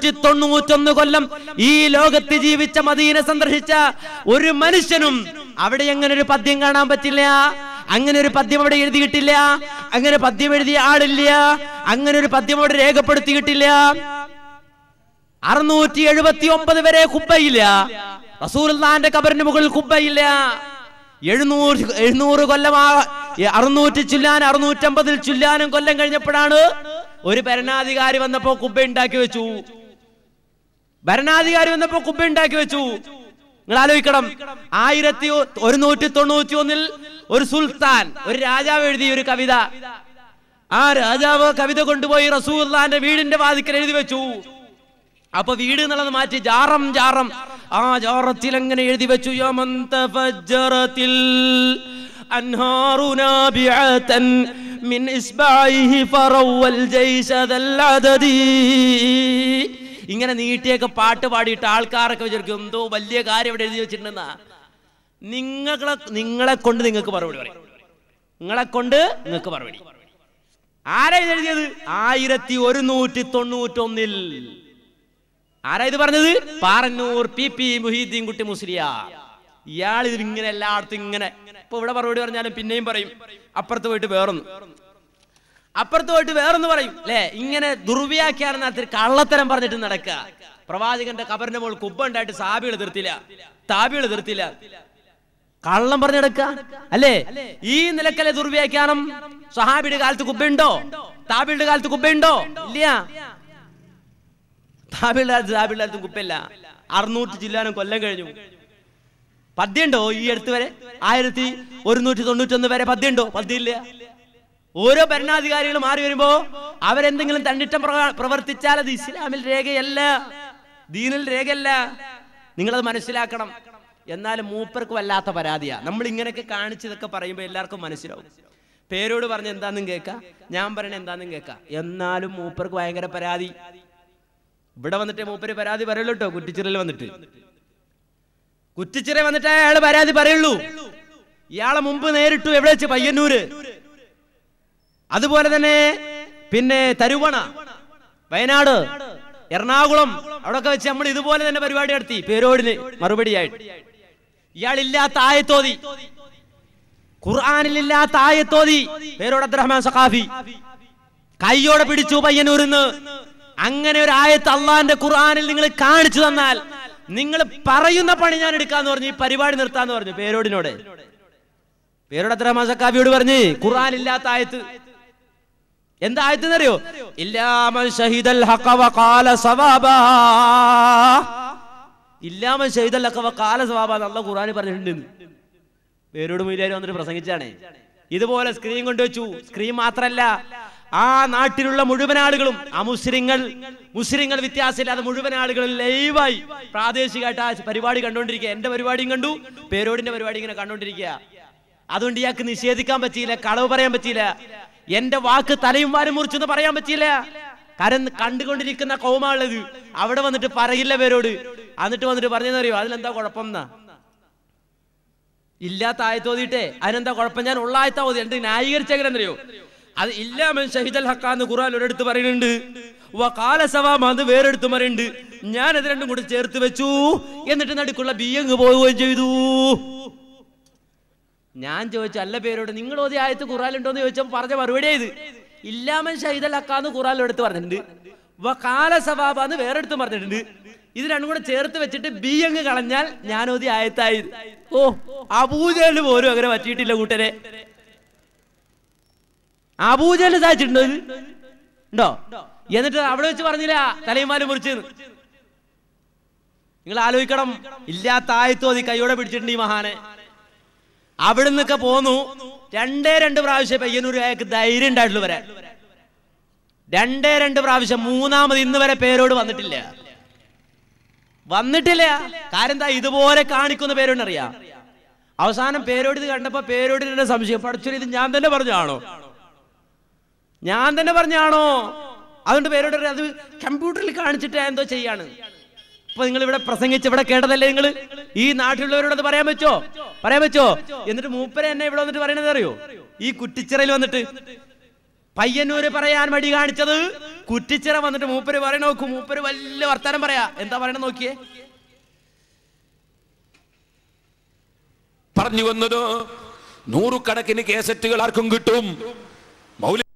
നൂറ്റി തൊണ്ണൂറ്റൊന്ന് കൊല്ലം ഈ ലോകത്ത് ജീവിച്ച മദീനെ സന്ദർശിച്ച ഒരു മനുഷ്യനും അവിടെ എങ്ങനെ ഒരു പദ്യം കാണാൻ പറ്റില്ല അങ്ങനെ ഒരു പദ്യം അവിടെ എഴുതിയിട്ടില്ല അങ്ങനെ പദ്യം എഴുതിയ ആളില്ല അങ്ങനെ ഒരു പദ്യം അവിടെ രേഖപ്പെടുത്തിയിട്ടില്ല അറുന്നൂറ്റി എഴുപത്തി ഒമ്പത് വരെ കുബ്ബയില്ല റസൂൽദാന്റെ കബറിന് മുകളിൽ കുബ്ബയില്ല എഴുന്നൂറ് എഴുന്നൂറ് കൊല്ലം അറുന്നൂറ്റി ചുല്ലാൻ അറുന്നൂറ്റമ്പതിൽ ചുല്ലാനും കൊല്ലം കഴിഞ്ഞപ്പോഴാണ് ഒരു ഭരണാധികാരി വന്നപ്പോ കുബ്ബ ഉണ്ടാക്കി വെച്ചു ഭരണാധികാരി വന്നപ്പോ കുബ്ബ ഉണ്ടാക്കി വെച്ചു നിങ്ങൾ ആലോചിക്കണം ആയിരത്തി ഒരുന്നൂറ്റി തൊണ്ണൂറ്റി ഒന്നിൽ ഒരു സുൽത്താൻ ഒരു രാജാവ് എഴുതിയ ഒരു കവിത ആ രാജാവ് കവിത കൊണ്ടുപോയി റസൂല്ലാന്റെ വീടിന്റെ വാതിക്കൽ എഴുതി വെച്ചു അപ്പൊ വീട് എന്നുള്ളത് മാറ്റി ജാറം ജാറം ആ ജാറത്തിൽ അങ്ങനെ എഴുതി വെച്ചു യമന്തഫജ്ജറത്തിൽ أنهارنا ഇങ്ങനെ നീട്ടിയൊക്കെ പാട്ട് പാടിയിട്ട് ആൾക്കാരൊക്കെ വിചാരിക്കും എന്തോ വലിയ കാര്യം ഇവിടെ എഴുതി വെച്ചിട്ടുണ്ടെന്നാ നിങ്ങളെ നിങ്ങളെ കൊണ്ട് നിങ്ങൾക്ക് മറുപടി പറയും നിങ്ങളെ കൊണ്ട് നിങ്ങൾക്ക് മറുപടി ആരാ ഇത് എഴുതിയത് ആയിരത്തി ഒരുന്നൂറ്റി തൊണ്ണൂറ്റൊന്നിൽ ആരാ ഇത് പറഞ്ഞത് പാറന്നൂർ പി പി മുഹീദ്ദീൻ കുട്ടി മുസ്ലിയ ഇയാൾ ഇതിങ്ങനെ എല്ലായിടത്തും ഇങ്ങനെ ഇപ്പൊ ഇവിടെ മറുപടി പറഞ്ഞാലും പിന്നെയും പറയും അപ്പുറത്ത് പോയിട്ട് വേറൊന്നും അപ്പുറത്ത് പോയിട്ട് വേറൊന്ന് പറയും അല്ലേ ഇങ്ങനെ ദുർവ്യാഖ്യാനം നടത്തി കള്ളത്തരം പറഞ്ഞിട്ട് നടക്കുക പ്രവാചകന്റെ കബറിന്റെ മുകളിൽ കുബ്ബ ഉണ്ടായിട്ട് സാബികൾ തീർത്തില്ല താബികൾ തീർത്തില്ല കള്ളം പറഞ്ഞെടുക്ക അല്ലേ ഈ നിലക്കലെ ദുർവ്യാഖ്യാനം സഹാബിയുടെ കാലത്ത് കുബ്ബയുണ്ടോ താബിയുടെ കാലത്ത് കുബ്ബയുണ്ടോ ഇല്ല താബിയുടെ കാലത്ത് താബിയുടെ കാലത്ത് കുപ്പയില്ല അറുന്നൂറ്റി ജില്ലാനും കൊല്ലം കഴിഞ്ഞു പദ്യണ്ടോ ഈ അടുത്ത് വരെ ആയിരത്തി ഒരുന്നൂറ്റി തൊണ്ണൂറ്റി ഒന്ന് വരെ പദ്യണ്ടോ പദ്യ ഇല്ല ഓരോ ഭരണാധികാരികൾ മാറി വരുമ്പോ അവരെന്തെങ്കിലും തണ്ടിട്ടം പ്രവർത്തിച്ചാൽ അത് ഇസ്ലാമിൽ രേഖയല്ല ദീനിൽ രേഖയല്ല നിങ്ങളത് മനസ്സിലാക്കണം എന്നാലും മൂപ്പർക്ക് വല്ലാത്ത പരാതിയാ നമ്മൾ ഇങ്ങനെയൊക്കെ കാണിച്ചതൊക്കെ പറയുമ്പോൾ എല്ലാവർക്കും മനസ്സിലാവും പേരോട് പറഞ്ഞ എന്താന്നും കേൾക്കാം ഞാൻ പറയണ എന്താന്നും കേൾക്കാം എന്നാലും മൂപ്പർക്ക് ഭയങ്കര പരാതി ഇവിടെ വന്നിട്ട് മൂപ്പര് പരാതി പറയുള്ളൂട്ടോ കുറ്റിച്ചിറയിൽ വന്നിട്ട് കുറ്റിച്ചിറ വന്നിട്ട് അയാൾ പരാതി പറയുള്ളൂ ഇയാളെ മുമ്പ് നേരിട്ടു എവിടെ വെച്ച് പയ്യന്നൂര് അതുപോലെ തന്നെ പിന്നെ തരുവണ വയനാട് എറണാകുളം അവിടെയൊക്കെ വെച്ച് നമ്മൾ ഇതുപോലെ തന്നെ പരിപാടി നടത്തി പേരോടിന് മറുപടിയായിട്ട് ഇയാളില്ലാത്ത ആയത്തോതി ഖുർആാനിലില്ലാത്ത ആയത്തോതി പേരോട് അബ്ദുറഹ്മാൻ സഖാഫി കൈയോടെ പിടിച്ചു പയ്യനൂരിന്ന് അങ്ങനെ ഒരു ആയത്ത് അള്ളാന്റെ ഖുർആാനിൽ നിങ്ങൾ കാണിച്ചു തന്നാൽ നിങ്ങൾ പറയുന്ന പണി ഞാൻ എടുക്കാന്ന് പറഞ്ഞു ഈ പരിപാടി നിർത്താന്ന് പറഞ്ഞു പേരോടിനോട് പേരോട് അബ്ദുറഹ്മാൻ സഖാഫിയോട് പറഞ്ഞ് ഖുർആാനില്ലാത്ത ആയത്ത് എന്തായത്തെന്നറിയോ ഇല്ലാമൻ ഷഹീദൽ ഹഖവ ഖാല സവാബ ഇല്ലാമൻ ഷഹീദൽ ഹഖവ ഖാല സവാബ എന്നുള്ള ഖുർആനിൽ പറഞ്ഞിട്ടുണ്ട് പേരോട് മീലാരും വന്നിട്ട് പ്രസംഗിച്ചാണ് ഇതുപോലെ സ്ക്രീൻ കൊണ്ടുവച്ചു സ്ക്രീൻ മാത്രല്ല ആ നാട്ടിലുള്ള മുഴുവൻ ആളുകളും ആ മുസ്ലിങ്ങൾ മുസ്ലിങ്ങൾ വ്യത്യാസമില്ലാതെ മുഴുവൻ ആളുകളും ലൈവായി പ്രാദേശികമായിട്ട് ആ പരിപാടി കണ്ടുകൊണ്ടിരിക്കുക എന്റെ പരിപാടിയും കണ്ടു പേരോടിന്റെ പരിപാടി ഇങ്ങനെ കണ്ടുകൊണ്ടിരിക്കുക അതുകൊണ്ട് ഇയാൾക്ക് നിഷേധിക്കാൻ പറ്റിയില്ല കളവ് പറയാൻ പറ്റിയില്ല എന്റെ വാക്ക് തലയും വാരും മുറിച്ചെന്ന് പറയാൻ പറ്റിയില്ല കാരണം കണ്ടുകൊണ്ടിരിക്കുന്ന കോമാളത് അവിടെ വന്നിട്ട് പറയില്ല പേരോട് എന്നിട്ട് വന്നിട്ട് പറഞ്ഞെന്നറിയോ അതിലെന്താ കുഴപ്പം എന്നാ ഇല്ലാത്ത ആയത്ത് ഓതിയിട്ടേ അതിനെന്താ കുഴപ്പം ഞാൻ ഉള്ള ആയത്താ ഓതി എന്ത് ന്യായീകരിച്ച അത് ഇല്ല മൻ ഷഹിദൽ ഹക്കാന്ന് ഖുറാൻ ഒരിടത്ത് പറയുന്നുണ്ട് അത് വേറെടുത്ത് പറയുന്നുണ്ട് ഞാൻ അത് രണ്ടും കൂടി ചേർത്ത് വെച്ചു എന്നിട്ട് നടുക്കുള്ള ബിയങ്ങ് പോവുകയും ചെയ്തു ഞാൻ ചോദിച്ചു അല്ല പേരോട് നിങ്ങൾ ഓതി ആയത്ത് എന്ന് ചോദിച്ചപ്പോൾ പറഞ്ഞ മറുപടി ഇത് ഇല്ലാമൻ ഷഹീദൽ അക്കാന്ന് എടുത്ത് പറഞ്ഞിട്ടുണ്ട് എന്ന് വേറെ വേറെടുത്ത് പറഞ്ഞിട്ടുണ്ട് ഇത് രണ്ടും കൂടെ ചേർത്ത് വെച്ചിട്ട് ബി അങ്ങ് കളഞ്ഞാൽ ഓതി ആയത്തായി ഓ അബൂജല് പോലും അങ്ങനെ പറ്റിയിട്ടില്ല കൂട്ടരെ അബൂജല് സാധിച്ചിട്ടുണ്ടോ എന്നിട്ട് അവിടെ വെച്ച് പറഞ്ഞില്ല തലയുമാനം മുറിച്ച് നിങ്ങൾ ആലോചിക്കണം ഇല്ലാത്ത ആയത്തോതി കൈയോടെ പിടിച്ചിട്ടുണ്ട് ഈ മഹാനെ അവിടെ നിന്നൊക്കെ പോന്നു രണ്ടേ രണ്ട് പ്രാവശ്യം പയ്യന്നൂർ അയാൾക്ക് ധൈര്യം ഉണ്ടായിട്ടുള്ളൂ വരാൻ രണ്ടേ രണ്ട് പ്രാവശ്യം മൂന്നാമത് ഇന്ന് വരെ പേരോട് വന്നിട്ടില്ല വന്നിട്ടില്ല കാര്യം എന്താ ഇതുപോലെ കാണിക്കുന്ന പേരോടറിയാം അവസാനം പേരോട് ഇത് കണ്ടപ്പോ പേരോട് തന്നെ സംശയം പഠിച്ചു ഇത് ഞാൻ തന്നെ പറഞ്ഞാണോ ഞാൻ തന്നെ പറഞ്ഞാണോ അതുകൊണ്ട് പേരോട് അത് കമ്പ്യൂട്ടറിൽ കാണിച്ചിട്ട് എന്തോ ചെയ്യാണ് ഇപ്പൊ നിങ്ങൾ ഇവിടെ പ്രസംഗിച്ച് ഇവിടെ കേട്ടതല്ലേ നിങ്ങൾ ഈ നാട്ടിലുള്ളവരോട് അത് പറയാൻ പറ്റോ പറയാൻ പറ്റോ എന്നിട്ട് മൂപ്പരെ എന്നെ ഇവിടെ വന്നിട്ട് പറയണത് അറിയോ ഈ കുറ്റിച്ചിറയിൽ വന്നിട്ട് പയ്യന്നൂര് പറയാൻ മടി കാണിച്ചത് കുറ്റിച്ചിറ വന്നിട്ട് മൂപ്പര് പറയണ നോക്കും മൂപ്പര് വല്ല വർത്താനം പറയാ എന്താ പറയണത് നോക്കിയേ പറഞ്ഞു വന്നത് നൂറുകണക്കിന് കേസറ്റുകൾ ആർക്കും കിട്ടും